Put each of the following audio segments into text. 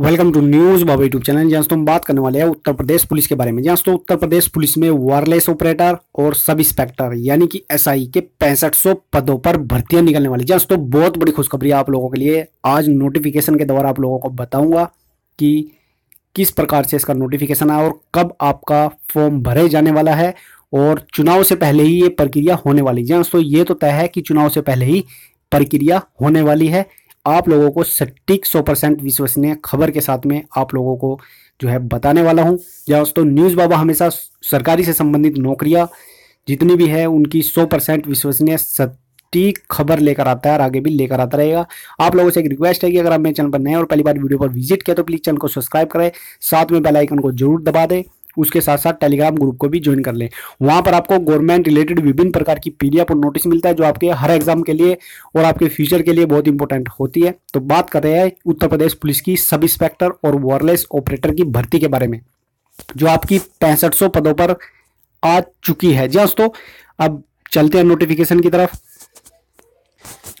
welcome to news Baba YouTube channel जहाँ हम बात करने वाले हैं उत्तर प्रदेश पुलिस के बारे में जहाँ तो उत्तर प्रदेश पुलिस में वायरलेस ऑपरेटर और सब इंस्पेक्टर यानी कि एसआई के पैंसठ सौ पदों पर भर्तियां निकलने वाली जहाँ तो बहुत बड़ी खुशखबरी आप लोगों के लिए आज नोटिफिकेशन के द्वारा आप लोगों को बताऊंगा कि किस प्रकार से इसका नोटिफिकेशन आया और कब आपका फॉर्म भरे जाने वाला है और चुनाव से पहले ही ये प्रक्रिया होने वाली जहाँ दोस्तों ये तो तय है कि चुनाव से पहले ही प्रक्रिया होने वाली है आप लोगों को सटीक सौ परसेंट विश्वसनीय खबर के साथ में आप लोगों को जो है बताने वाला हूँ या दोस्तों न्यूज़ बाबा हमेशा सरकारी से संबंधित नौकरियाँ जितनी भी है उनकी सौ परसेंट विश्वसनीय सटीक खबर लेकर आता है और आगे भी लेकर आता रहेगा आप लोगों से एक रिक्वेस्ट है कि अगर आप मेरे चैनल पर नए और पहली बार वीडियो पर विजिट किया तो प्लीज़ चैनल को सब्सक्राइब करें साथ में बेलाइकन को जरूर दबा दें उसके साथ साथ टेलीग्राम ग्रुप को भी ज्वाइन कर लें वहाँ पर आपको गवर्नमेंट रिलेटेड विभिन्न प्रकार की पीडीएफ और नोटिस मिलता है जो आपके हर एग्जाम के लिए और आपके फ्यूचर के लिए बहुत इंपॉर्टेंट होती है तो बात कर रहे हैं उत्तर प्रदेश पुलिस की सब इंस्पेक्टर और वायरलेस ऑपरेटर की भर्ती के बारे में जो आपकी पैंसठ पदों पर आ चुकी है जी हाँ दोस्तों अब चलते हैं नोटिफिकेशन की तरफ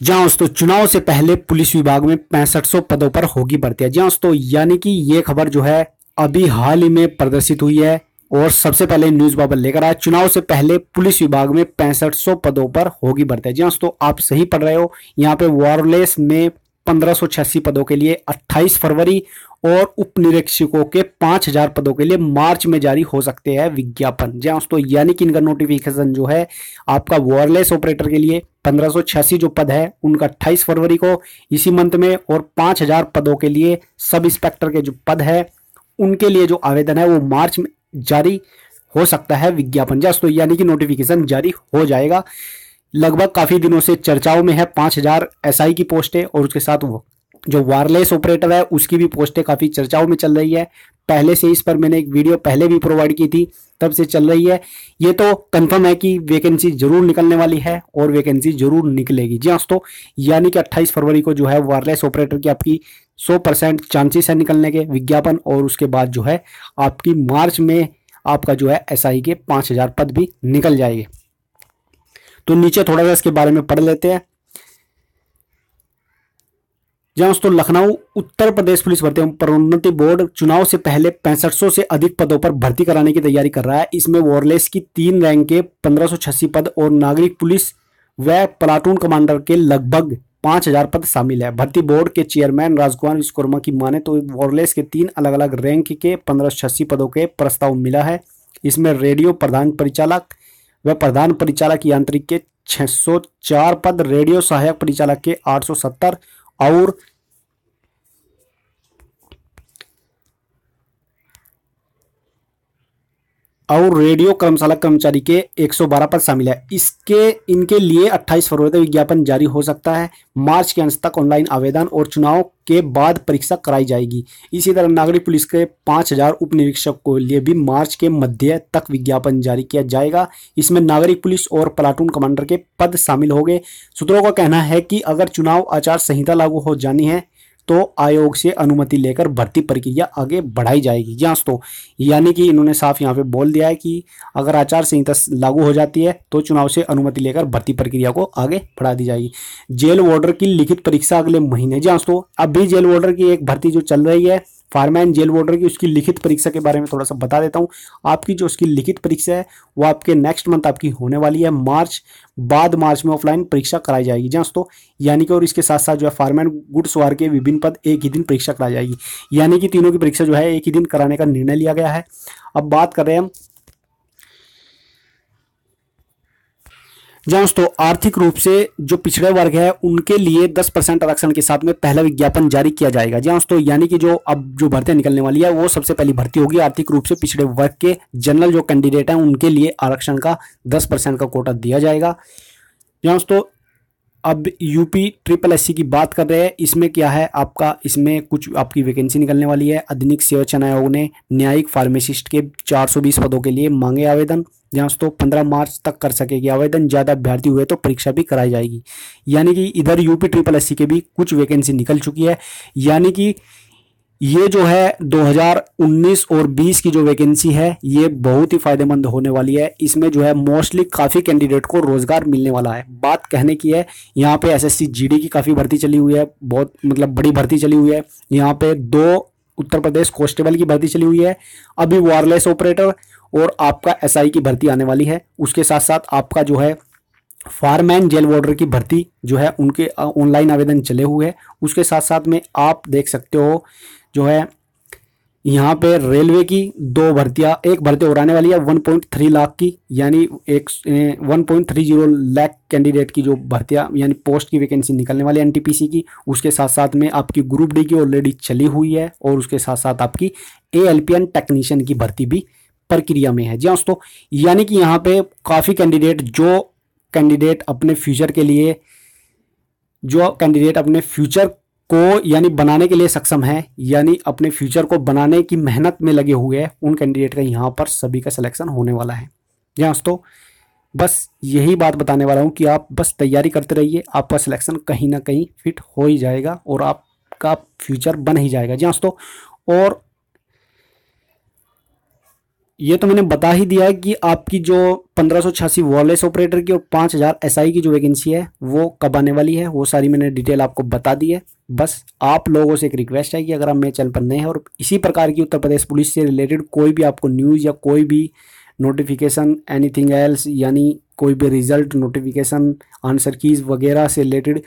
जहां दोस्तों चुनाव से पहले पुलिस विभाग में पैंसठ पदों पर होगी भर्ती जी हाँ दोस्तों यानी कि यह खबर जो है अभी हाल ही में प्रदर्शित हुई है और सबसे पहले न्यूज बाबर लेकर आया चुनाव से पहले पुलिस विभाग में पैंसठ सौ पदों पर होगी भर्ती जी हाँ, दोस्तों आप सही पढ़ रहे हो यहाँ पे वायरलेस में पंद्रह पदों के लिए 28 फरवरी और उप निरीक्षकों के 5000 पदों के लिए मार्च में जारी हो सकते हैं विज्ञापन जी हाँ, दोस्तों यानी कि इनका नोटिफिकेशन जो है आपका वायरलेस ऑपरेटर के लिए पंद्रह जो पद है उनका 28 फरवरी को इसी मंथ में और 5000 पदों के लिए सब इंस्पेक्टर के जो पद है उनके लिए जो आवेदन है वो मार्च में जारी हो सकता है विज्ञापन जस्ट तो यानी कि नोटिफिकेशन जारी हो जाएगा लगभग काफ़ी दिनों से चर्चाओं में है पाँच हज़ार एस की पोस्टें और उसके साथ वो जो वायरलेस ऑपरेटर है उसकी भी पोस्टें काफ़ी चर्चाओं में चल रही है पहले से इस पर मैंने एक वीडियो पहले भी प्रोवाइड की थी तब से चल रही है ये तो कंफर्म है कि वैकेंसी जरूर निकलने वाली है और वैकेंसी जरूर निकलेगी जी हाँ दोस्तों यानी कि 28 फरवरी को जो है वायरलेस ऑपरेटर की आपकी सौ परसेंट चांसेस है निकलने के विज्ञापन और उसके बाद जो है आपकी मार्च में आपका जो है एस के पाँच हज़ार पद भी निकल जाएंगे तो नीचे थोड़ा सा इसके बारे में पढ़ लेते हैं जहां दोस्तों लखनऊ उत्तर प्रदेश पुलिस भर्ती एवं प्रोन्नति बोर्ड चुनाव से पहले पैंसठ से अधिक पदों पर भर्ती कराने की तैयारी कर रहा है इसमें वॉरलेस की तीन रैंक के पंद्रह पद और नागरिक पुलिस व प्लाटून कमांडर के लगभग पांच हजार पद शामिल है भर्ती बोर्ड के चेयरमैन राजकुमार विश्वकर्मा की माने तो वॉरलेस के तीन अलग अलग रैंक के पंद्रह छियासी पदों के प्रस्ताव मिला है इसमें रेडियो प्रधान परिचालक व प्रधान परिचालक यांत्रिक के 604 पद रेडियो सहायक परिचालक के 870 और और रेडियो कर्मशाला कर्मचारी के 112 पद शामिल है इसके इनके लिए 28 फरवरी तक विज्ञापन जारी हो सकता है मार्च के अंत तक ऑनलाइन आवेदन और चुनाव के बाद परीक्षा कराई जाएगी इसी तरह नागरिक पुलिस के 5000 उप निरीक्षक को लिए भी मार्च के मध्य तक विज्ञापन जारी किया जाएगा इसमें नागरिक पुलिस और प्लाटून कमांडर के पद शामिल हो सूत्रों का कहना है कि अगर चुनाव आचार संहिता लागू हो जानी है तो आयोग से अनुमति लेकर भर्ती प्रक्रिया आगे बढ़ाई जाएगी जहाँ तो यानी कि इन्होंने साफ यहाँ पे बोल दिया है कि अगर आचार संहिता लागू हो जाती है तो चुनाव से अनुमति लेकर भर्ती प्रक्रिया को आगे बढ़ा दी जाएगी जेल वार्डर की लिखित परीक्षा अगले महीने जी तो अभी जेल वार्डर की एक भर्ती जो चल रही है फार्मा एंड जेल वार्डर की उसकी लिखित परीक्षा के बारे में थोड़ा सा बता देता हूँ आपकी जो उसकी लिखित परीक्षा है वो आपके नेक्स्ट मंथ आपकी होने वाली है मार्च बाद मार्च में ऑफलाइन परीक्षा कराई जाएगी जहाँ दोस्तों यानी कि और इसके साथ साथ जो है फार्मा एंड गुड्स वार के विभिन्न पद एक ही दिन परीक्षा कराई जाएगी यानी कि तीनों की परीक्षा जो है एक ही दिन कराने का निर्णय लिया गया है अब बात कर रहे हैं हम जी दोस्तों आर्थिक रूप से जो पिछड़े वर्ग है उनके लिए 10 परसेंट आरक्षण के साथ में पहला विज्ञापन जारी किया जाएगा जी हाँ दोस्तों यानी कि जो अब जो भर्तियां निकलने वाली है वो सबसे पहली भर्ती होगी आर्थिक रूप से पिछड़े वर्ग के जनरल जो कैंडिडेट हैं उनके लिए आरक्षण का दस परसेंट का कोटा दिया जाएगा हाँ दोस्तों अब यूपी ट्रिपल एस की बात कर रहे हैं इसमें क्या है आपका इसमें कुछ आपकी वैकेंसी निकलने वाली है आधुनिक सेवचन आयोग ने न्यायिक फार्मेसिस्ट के 420 पदों के लिए मांगे आवेदन जहाँ तो पंद्रह मार्च तक कर सकेगी आवेदन ज़्यादा अभ्यर्थी हुए तो परीक्षा भी कराई जाएगी यानी कि इधर यूपी ट्रिपल एस के भी कुछ वैकेंसी निकल चुकी है यानी कि ये जो है 2019 और 20 की जो वैकेंसी है ये बहुत ही फायदेमंद होने वाली है इसमें जो है मोस्टली काफ़ी कैंडिडेट को रोज़गार मिलने वाला है बात कहने की है यहाँ पे एसएससी जीडी की काफ़ी भर्ती चली हुई है बहुत मतलब बड़ी भर्ती चली हुई है यहाँ पे दो उत्तर प्रदेश कॉन्स्टेबल की भर्ती चली हुई है अभी वायरलेस ऑपरेटर और आपका एस की भर्ती आने वाली है उसके साथ साथ आपका जो है फार्मैन जेल वार्डर की भर्ती जो है उनके ऑनलाइन आवेदन चले हुए हैं उसके साथ साथ में आप देख सकते हो जो है यहाँ पे रेलवे की दो भर्तियाँ एक भर्ती उड़ाने वाली है वन पॉइंट थ्री लाख की यानी एक one point three zero lakh candidate की जो भर्तियाँ यानी पोस्ट की वैकेंसी निकलने वाली है एनटीपीसी की उसके साथ साथ में आपकी ग्रुप डी की ऑलरेडी चली हुई है और उसके साथ साथ आपकी ए एल टेक्नीशियन की भर्ती भी प्रक्रिया में है जी हाँ दोस्तों यानी कि यहाँ पर काफ़ी कैंडिडेट जो कैंडिडेट अपने फ्यूचर के लिए जो कैंडिडेट अपने फ्यूचर को यानी बनाने के लिए सक्षम है यानी अपने फ्यूचर को बनाने की मेहनत में लगे हुए हैं उन कैंडिडेट का यहाँ पर सभी का सिलेक्शन होने वाला है जी हाँ दोस्तों बस यही बात बताने वाला हूँ कि आप बस तैयारी करते रहिए आपका सिलेक्शन कहीं ना कहीं फिट हो ही जाएगा और आपका फ्यूचर बन ही जाएगा जी हाँ दोस्तों और ये तो मैंने बता ही दिया कि आपकी जो पंद्रह सौ छियासी वॉरलेस ऑपरेटर की और पाँच हज़ार एस की जो वैकेंसी है वो कब आने वाली है वो सारी मैंने डिटेल आपको बता दी है बस आप लोगों से एक रिक्वेस्ट है कि अगर आप मेरे चैनल पर नए हैं और इसी प्रकार की उत्तर प्रदेश पुलिस से रिलेटेड कोई भी आपको न्यूज़ या कोई भी नोटिफिकेशन एनीथिंग एल्स यानी कोई भी रिजल्ट नोटिफिकेशन आंसर कीज वगैरह से रिलेटेड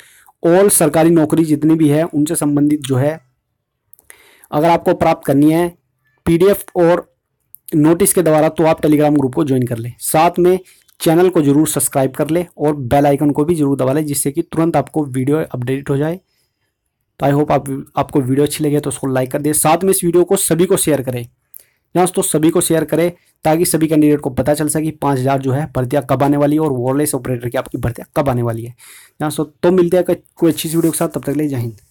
ऑल सरकारी नौकरी जितनी भी है उनसे संबंधित जो है अगर आपको प्राप्त करनी है पीडीएफ और नोटिस के द्वारा तो आप टेलीग्राम ग्रुप को ज्वाइन कर लें साथ में चैनल को जरूर सब्सक्राइब कर लें और बेल आइकन को भी जरूर दबा लें जिससे कि तुरंत आपको वीडियो अपडेट हो जाए तो आई होप आप आपको वीडियो अच्छी लगे तो उसको लाइक कर दें साथ में इस वीडियो को सभी को शेयर करें या दोस्तों सभी को शेयर करें ताकि सभी कैंडिडेट को पता चल सके पाँच हज़ार जो है भर्तियाँ कब आने वाली है और वॉरलेस ऑपरेटर की आपकी भर्तियाँ कब आने वाली है या दोस्तों तो मिलते हैं कोई अच्छी सी वीडियो के साथ तब तक ले जा हिंद